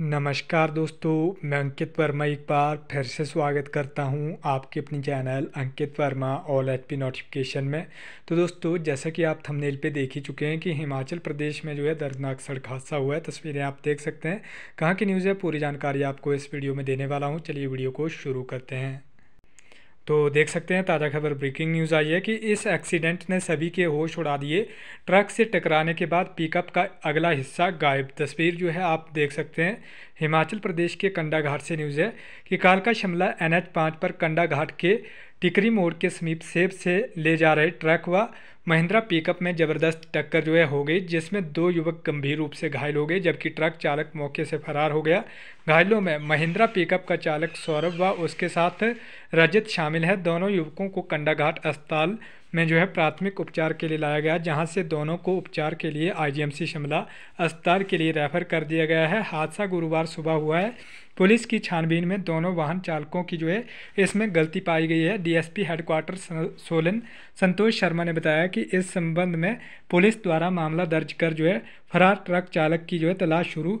नमस्कार दोस्तों मैं अंकित वर्मा एक बार फिर से स्वागत करता हूं आपके अपने channel Ankit Verma all H P notification में तो दोस्तों जैसा कि आप थंबनेल पे देख ही चुके हैं कि हिमाचल प्रदेश में जो है दर्दनाक सड़क हादसा हुआ है तस्वीरें आप देख सकते हैं कहाँ की न्यूज़ है पूरी जानकारी आपको इस वीडियो में देने वाला हूँ चलिए वीडियो को शुरू करते हैं तो देख सकते हैं ताज़ा खबर ब्रेकिंग न्यूज़ आई है कि इस एक्सीडेंट ने सभी के होश उड़ा दिए ट्रक से टकराने के बाद पिकअप का अगला हिस्सा गायब तस्वीर जो है आप देख सकते हैं हिमाचल प्रदेश के कंडा घाट से न्यूज़ है कि कालका शिमला एन एच पाँच पर कंडा घाट के टिकरी मोड़ के समीप सेब से ले जा रहे ट्रक व महिंद्रा पिकअप में जबरदस्त टक्कर जो है हो गई जिसमें दो युवक गंभीर रूप से घायल हो गए जबकि ट्रक चालक मौके से फरार हो गया घायलों में महिंद्रा पिकअप का चालक सौरभ व उसके साथ रजत शामिल है दोनों युवकों को कंडाघाट अस्पताल में जो है प्राथमिक उपचार के लिए लाया गया जहाँ से दोनों को उपचार के लिए आईजीएमसी शिमला अस्पताल के लिए रेफर कर दिया गया है हादसा गुरुवार सुबह हुआ है पुलिस की छानबीन में दोनों वाहन चालकों की जो है इसमें गलती पाई गई है डीएसपी हेडक्वार्टर सोलन संतोष शर्मा ने बताया कि इस संबंध में पुलिस द्वारा मामला दर्ज कर जो है फरार ट्रक चालक की जो है तलाश शुरू